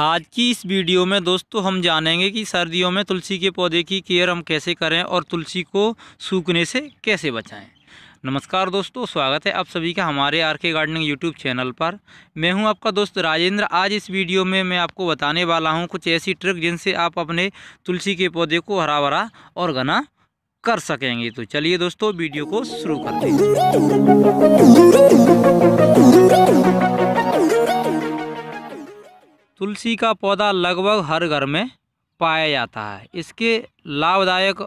आज की इस वीडियो में दोस्तों हम जानेंगे कि सर्दियों में तुलसी के पौधे की केयर हम कैसे करें और तुलसी को सूखने से कैसे बचाएं नमस्कार दोस्तों स्वागत है आप सभी का हमारे आर के गार्डनिंग यूट्यूब चैनल पर मैं हूं आपका दोस्त राजेंद्र आज इस वीडियो में मैं आपको बताने वाला हूं कुछ ऐसी ट्रिक जिनसे आप अपने तुलसी के पौधे को हरा भरा और घना कर सकेंगे तो चलिए दोस्तों वीडियो को शुरू करते हैं तुलसी का पौधा लगभग हर घर में पाया जाता है इसके लाभदायक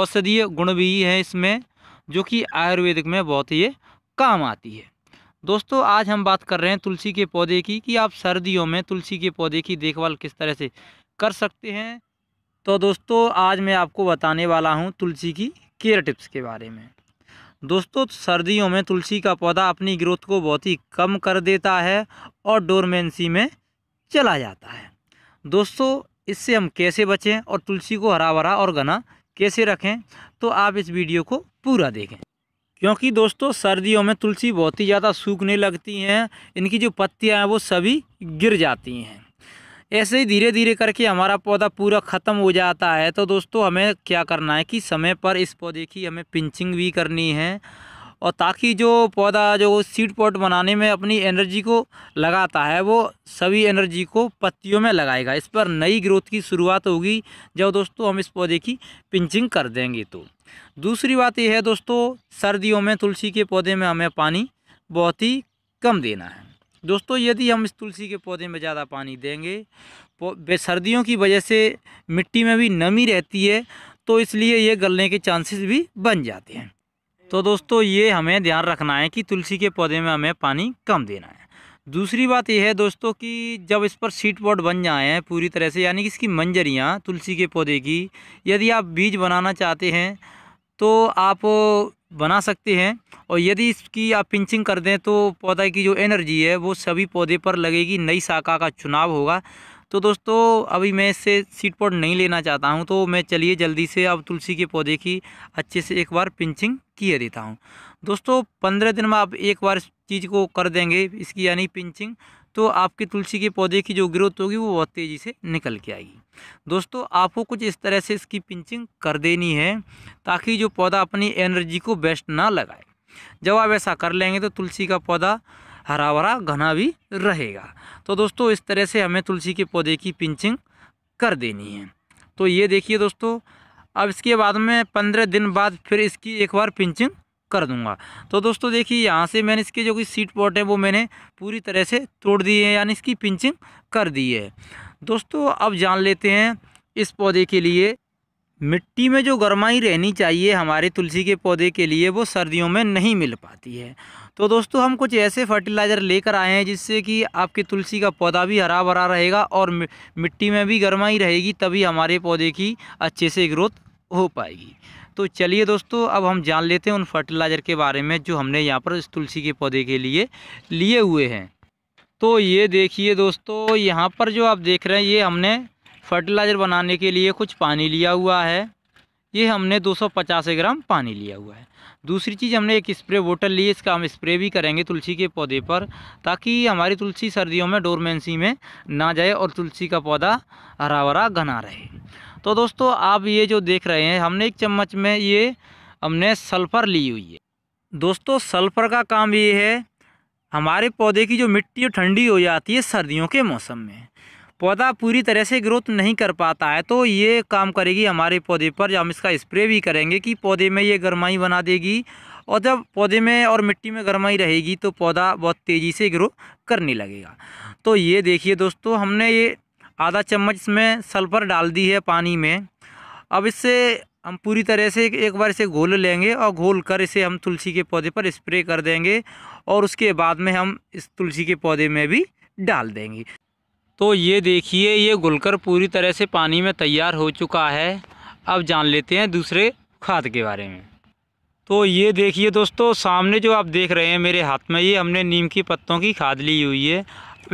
औषधीय गुण भी हैं इसमें जो कि आयुर्वेदिक में बहुत ही काम आती है दोस्तों आज हम बात कर रहे हैं तुलसी के पौधे की कि आप सर्दियों में तुलसी के पौधे की देखभाल किस तरह से कर सकते हैं तो दोस्तों आज मैं आपको बताने वाला हूं तुलसी की केयर टिप्स के बारे में दोस्तों सर्दियों में तुलसी का पौधा अपनी ग्रोथ को बहुत ही कम कर देता है और डोरमेंसी में चला जाता है दोस्तों इससे हम कैसे बचें और तुलसी को हरा भरा और घना कैसे रखें तो आप इस वीडियो को पूरा देखें क्योंकि दोस्तों सर्दियों में तुलसी बहुत ही ज़्यादा सूखने लगती हैं इनकी जो पत्तियां हैं वो सभी गिर जाती हैं ऐसे ही धीरे धीरे करके हमारा पौधा पूरा ख़त्म हो जाता है तो दोस्तों हमें क्या करना है कि समय पर इस पौधे की हमें पिंचिंग भी करनी है और ताकि जो पौधा जो सीड पॉट बनाने में अपनी एनर्जी को लगाता है वो सभी एनर्जी को पत्तियों में लगाएगा इस पर नई ग्रोथ की शुरुआत होगी जब दोस्तों हम इस पौधे की पिंचिंग कर देंगे तो दूसरी बात यह है दोस्तों सर्दियों में तुलसी के पौधे में हमें पानी बहुत ही कम देना है दोस्तों यदि हम इस तुलसी के पौधे में ज़्यादा पानी देंगे सर्दियों की वजह से मिट्टी में भी नमी रहती है तो इसलिए ये गलने के चांसेस भी बन जाते हैं तो दोस्तों ये हमें ध्यान रखना है कि तुलसी के पौधे में हमें पानी कम देना है दूसरी बात यह है दोस्तों कि जब इस पर सीट बोर्ड बन जाए पूरी तरह से यानी कि इसकी मंजरियाँ तुलसी के पौधे की यदि आप बीज बनाना चाहते हैं तो आप बना सकते हैं और यदि इसकी आप पिंचिंग कर दें तो पौधे की जो एनर्जी है वो सभी पौधे पर लगेगी नई शाखा का चुनाव होगा तो दोस्तों अभी मैं इससे सीट पॉट नहीं लेना चाहता हूँ तो मैं चलिए जल्दी से अब तुलसी के पौधे की अच्छे से एक बार पिंचिंग किए देता हूँ दोस्तों पंद्रह दिन में आप एक बार इस चीज़ को कर देंगे इसकी यानी पिंचिंग तो आपकी तुलसी के पौधे की जो ग्रोथ होगी वो बहुत तेज़ी से निकल के आएगी दोस्तों आपको कुछ इस तरह से इसकी पिंचिंग कर देनी है ताकि जो पौधा अपनी एनर्जी को बेस्ट ना लगाए जब आप ऐसा कर लेंगे तो तुलसी का पौधा हरा भरा घना भी रहेगा तो दोस्तों इस तरह से हमें तुलसी के पौधे की पिंचिंग कर देनी है तो ये देखिए दोस्तों अब इसके बाद में पंद्रह दिन बाद फिर इसकी एक बार पिंचिंग कर दूंगा तो दोस्तों देखिए यहाँ से मैंने इसके जो कि सीट पॉट है वो मैंने पूरी तरह से तोड़ दिए हैं यानी इसकी पिंचिंग कर दी है दोस्तों अब जान लेते हैं इस पौधे के लिए मिट्टी में जो गर्माई रहनी चाहिए हमारे तुलसी के पौधे के लिए वो सर्दियों में नहीं मिल पाती है तो दोस्तों हम कुछ ऐसे फर्टिलाइज़र लेकर आए हैं जिससे कि आपके तुलसी का पौधा भी हरा भरा रहेगा और मिट्टी में भी गर्माई रहेगी तभी हमारे पौधे की अच्छे से ग्रोथ हो पाएगी तो चलिए दोस्तों अब हम जान लेते हैं उन फर्टिलाइज़र के बारे में जो हमने यहाँ पर इस तुलसी के पौधे के लिए लिए हुए हैं तो ये देखिए दोस्तों यहाँ पर जो आप देख रहे हैं ये हमने फर्टिलाइज़र बनाने के लिए कुछ पानी लिया हुआ है ये हमने 250 ग्राम पानी लिया हुआ है दूसरी चीज़ हमने एक स्प्रे बोतल ली है इसका हम स्प्रे भी करेंगे तुलसी के पौधे पर ताकि हमारी तुलसी सर्दियों में डोरमेंसी में ना जाए और तुलसी का पौधा हरा भरा घना रहे तो दोस्तों आप ये जो देख रहे हैं हमने एक चम्मच में ये हमने सल्फ़र ली हुई है दोस्तों सल्फ़र का काम ये है हमारे पौधे की जो मिट्टी ठंडी हो जाती है सर्दियों के मौसम में पौधा पूरी तरह से ग्रोथ नहीं कर पाता है तो ये काम करेगी हमारे पौधे पर हम इसका स्प्रे भी करेंगे कि पौधे में ये गर्माई बना देगी और जब पौधे में और मिट्टी में गर्माई रहेगी तो पौधा बहुत तेज़ी से ग्रो करने लगेगा तो ये देखिए दोस्तों हमने ये आधा चम्मच इसमें सल्फ़र डाल दी है पानी में अब इससे हम पूरी तरह से एक बार इसे घोल लेंगे और घोल कर इसे हम तुलसी के पौधे पर स्प्रे कर देंगे और उसके बाद में हम इस तुलसी के पौधे में भी डाल देंगे तो ये देखिए ये गुलकर पूरी तरह से पानी में तैयार हो चुका है अब जान लेते हैं दूसरे खाद के बारे में तो ये देखिए दोस्तों सामने जो आप देख रहे हैं मेरे हाथ में ये हमने नीम के पत्तों की खाद ली हुई है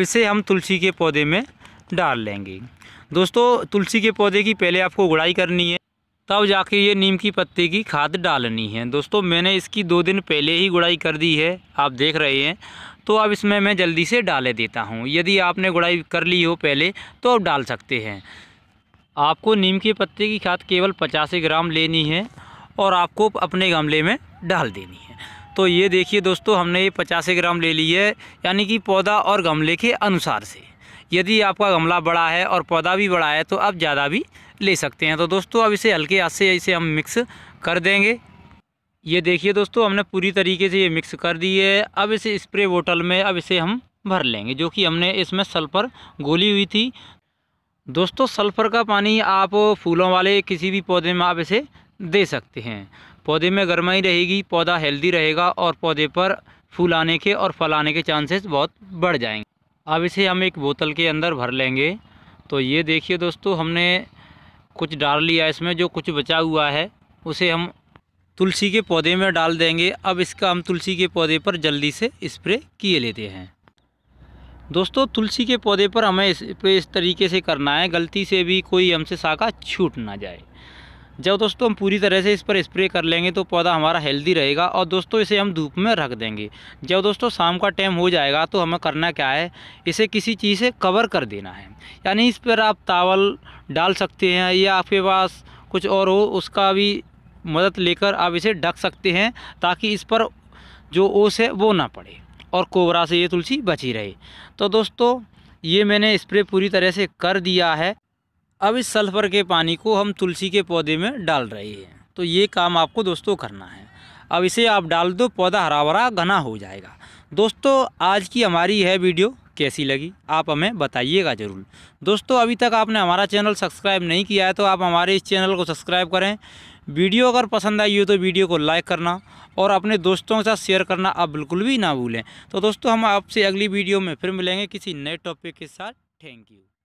इसे हम तुलसी के पौधे में डाल लेंगे दोस्तों तुलसी के पौधे की पहले आपको गुड़ाई करनी है तब जाके ये नीम की पत्ते की खाद डालनी है दोस्तों मैंने इसकी दो दिन पहले ही गुड़ाई कर दी है आप देख रहे हैं तो अब इसमें मैं जल्दी से डाले देता हूँ यदि आपने गुड़ाई कर ली हो पहले तो आप डाल सकते हैं आपको नीम के पत्ते की खाद केवल पचास ग्राम लेनी है और आपको अपने गमले में डाल देनी है तो ये देखिए दोस्तों हमने ये पचास ग्राम ले ली है यानी कि पौधा और गमले के अनुसार से यदि आपका गमला बड़ा है और पौधा भी बड़ा है तो आप ज़्यादा भी ले सकते हैं तो दोस्तों अब इसे हल्के हाथ से इसे हम मिक्स कर देंगे ये देखिए दोस्तों हमने पूरी तरीके से ये मिक्स कर दी है अब इसे स्प्रे बोतल में अब इसे हम भर लेंगे जो कि हमने इसमें सल्फ़र गोली हुई थी दोस्तों सल्फ़र का पानी आप फूलों वाले किसी भी पौधे में आप इसे दे सकते हैं पौधे में गर्माई रहेगी पौधा हेल्दी रहेगा और पौधे पर फूल आने के और फल आने के चांसेस बहुत बढ़ जाएंगे अब इसे हम एक बोतल के अंदर भर लेंगे तो ये देखिए दोस्तों हमने कुछ डाल लिया इसमें जो कुछ बचा हुआ है उसे हम तुलसी के पौधे में डाल देंगे अब इसका हम तुलसी के पौधे पर जल्दी से स्प्रे किए लेते हैं दोस्तों तुलसी के पौधे पर हमें स्प्रे इस तरीके से करना है गलती से भी कोई हमसे शाखा छूट ना जाए जब दोस्तों हम पूरी तरह से इस पर स्प्रे कर लेंगे तो पौधा हमारा हेल्दी रहेगा और दोस्तों इसे हम धूप में रख देंगे जब दोस्तों शाम का टाइम हो जाएगा तो हमें करना क्या है इसे किसी चीज़ से कवर कर देना है यानी इस पर आप तावल डाल सकते हैं या आपके पास कुछ और हो उसका भी मदद लेकर आप इसे ढक सकते हैं ताकि इस पर जो ओस है वो ना पड़े और कोबरा से ये तुलसी बची रहे तो दोस्तों ये मैंने स्प्रे पूरी तरह से कर दिया है अब इस सल्फ़र के पानी को हम तुलसी के पौधे में डाल रहे हैं तो ये काम आपको दोस्तों करना है अब इसे आप डाल दो पौधा हरा भरा घना हो जाएगा दोस्तों आज की हमारी है वीडियो कैसी लगी आप हमें बताइएगा ज़रूर दोस्तों अभी तक आपने हमारा चैनल सब्सक्राइब नहीं किया है तो आप हमारे इस चैनल को सब्सक्राइब करें वीडियो अगर पसंद आई हो तो वीडियो को लाइक करना और अपने दोस्तों के साथ शेयर करना आप बिल्कुल भी ना भूलें तो दोस्तों हम आपसे अगली वीडियो में फिर मिलेंगे किसी नए टॉपिक के साथ थैंक यू